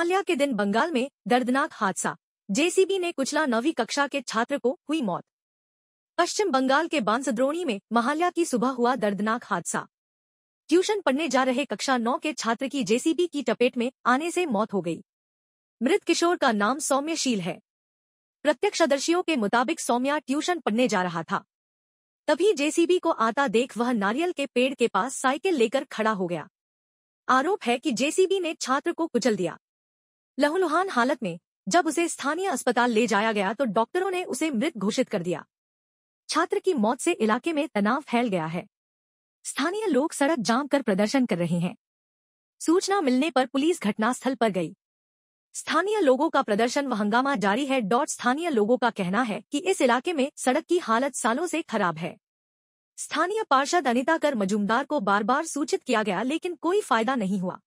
अहल्या के दिन बंगाल में दर्दनाक हादसा जेसीबी ने कुचला नौवीं कक्षा के छात्र को हुई मौत पश्चिम बंगाल के बांसद्रोणी में महाल्या की सुबह हुआ दर्दनाक हादसा ट्यूशन पढ़ने जा रहे कक्षा नौ के छात्र की जेसीबी की चपेट में आने से मौत हो गई मृत किशोर का नाम सौम्यशील है प्रत्यक्षदर्शियों के मुताबिक सौम्या ट्यूशन पढ़ने जा रहा था तभी जेसीबी को आता देख वह नारियल के पेड़ के पास साइकिल लेकर खड़ा हो गया आरोप है कि जेसीबी ने छात्र को कुचल दिया लहूलुहान हालत में जब उसे स्थानीय अस्पताल ले जाया गया तो डॉक्टरों ने उसे मृत घोषित कर दिया छात्र की मौत से इलाके में तनाव फैल गया है स्थानीय लोग सड़क जाम कर प्रदर्शन कर रहे हैं सूचना मिलने पर पुलिस घटनास्थल पर गई स्थानीय लोगों का प्रदर्शन व हंगामा जारी है डॉट स्थानीय लोगों का कहना है कि इस इलाके में सड़क की हालत सालों से खराब है स्थानीय पार्षद अनिता कर मजूमदार को बार बार सूचित किया गया लेकिन कोई फायदा नहीं हुआ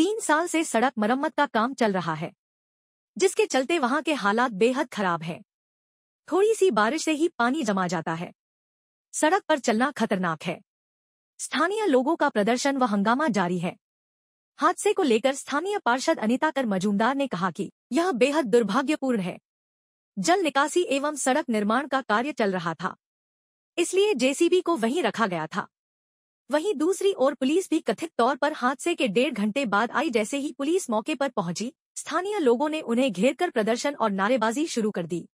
तीन साल से सड़क मरम्मत का काम चल रहा है जिसके चलते वहां के हालात बेहद खराब हैं थोड़ी सी बारिश से ही पानी जमा जाता है सड़क पर चलना खतरनाक है स्थानीय लोगों का प्रदर्शन व हंगामा जारी है हादसे को लेकर स्थानीय पार्षद अनिता कर मजूमदार ने कहा कि यह बेहद दुर्भाग्यपूर्ण है जल निकासी एवं सड़क निर्माण का कार्य चल रहा था इसलिए जेसीबी को वहीं रखा गया था वहीं दूसरी ओर पुलिस भी कथित तौर पर हादसे के डेढ़ घंटे बाद आई जैसे ही पुलिस मौके पर पहुंची स्थानीय लोगों ने उन्हें घेर कर प्रदर्शन और नारेबाजी शुरू कर दी